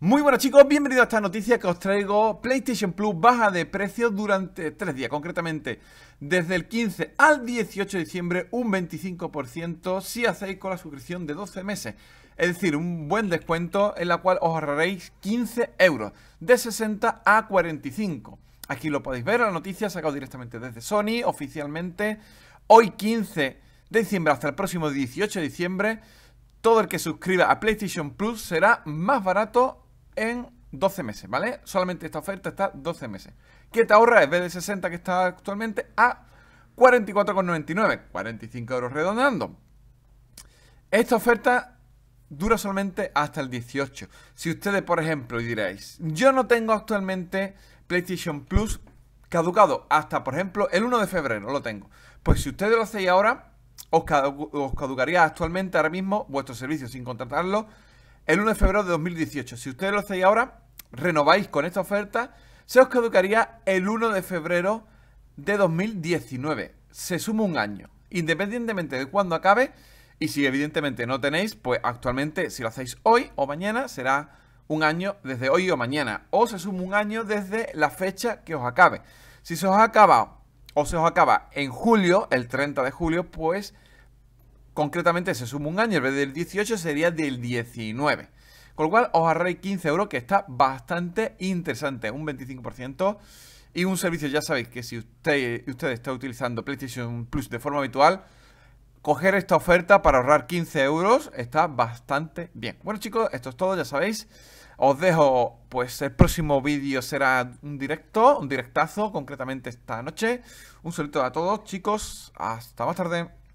Muy buenas chicos, bienvenidos a esta noticia que os traigo. PlayStation Plus baja de precio durante tres días, concretamente desde el 15 al 18 de diciembre un 25% si hacéis con la suscripción de 12 meses. Es decir, un buen descuento en la cual os ahorraréis 15 euros, de 60 a 45. Aquí lo podéis ver, la noticia sacado directamente desde Sony, oficialmente. Hoy 15 de diciembre hasta el próximo 18 de diciembre. Todo el que suscriba a PlayStation Plus será más barato en 12 meses, ¿vale? Solamente esta oferta está 12 meses. Que te ahorra en vez de 60 que está actualmente a 44,99, 45 euros redondando. Esta oferta dura solamente hasta el 18. Si ustedes, por ejemplo, diréis, yo no tengo actualmente PlayStation Plus caducado hasta, por ejemplo, el 1 de febrero, lo tengo. Pues si ustedes lo hacéis ahora, os, caducaría actualmente ahora mismo vuestro servicio sin contratarlo el 1 de febrero de 2018. Si ustedes lo hacéis ahora, renováis con esta oferta, se os caducaría el 1 de febrero de 2019. Se suma un año, independientemente de cuándo acabe. Y si evidentemente no tenéis, pues actualmente si lo hacéis hoy o mañana será un año desde hoy o mañana. O se suma un año desde la fecha que os acabe. Si se os acaba o se os acaba en julio, el 30 de julio, pues concretamente se suma un año, en vez del 18 sería del 19. Con lo cual os ahorráis 15 euros, que está bastante interesante, un 25%. Y un servicio, ya sabéis que si usted, usted está utilizando PlayStation Plus de forma habitual, coger esta oferta para ahorrar 15 euros está bastante bien. Bueno chicos, esto es todo, ya sabéis. Os dejo, pues el próximo vídeo será un directo, un directazo, concretamente esta noche. Un saludo a todos chicos, hasta más tarde.